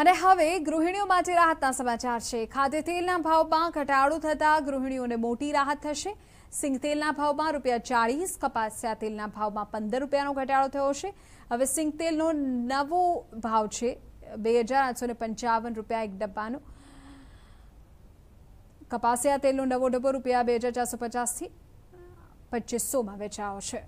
અને હવે ગૃહિણીઓ માટે રાહતના સમાચાર છે ખાદ્ય તેલના ભાવમાં ઘટાડો થતાં ગૃહિણીઓને મોટી રાહત થશે સિંગ તેલના ભાવમાં રૂપિયા ચાળીસ કપાસિયા તેલના ભાવમાં પંદર રૂપિયાનો ઘટાડો થયો છે હવે સિંગ તેલનો નવો ભાવ છે બે હજાર આઠસો ને પંચાવન રૂપિયા એક ડબ્બાનો કપાસિયા તેલનો નવો ડબ્બો રૂપિયા બે હજાર ચારસો પચાસથી પચીસોમાં વેચાયો છે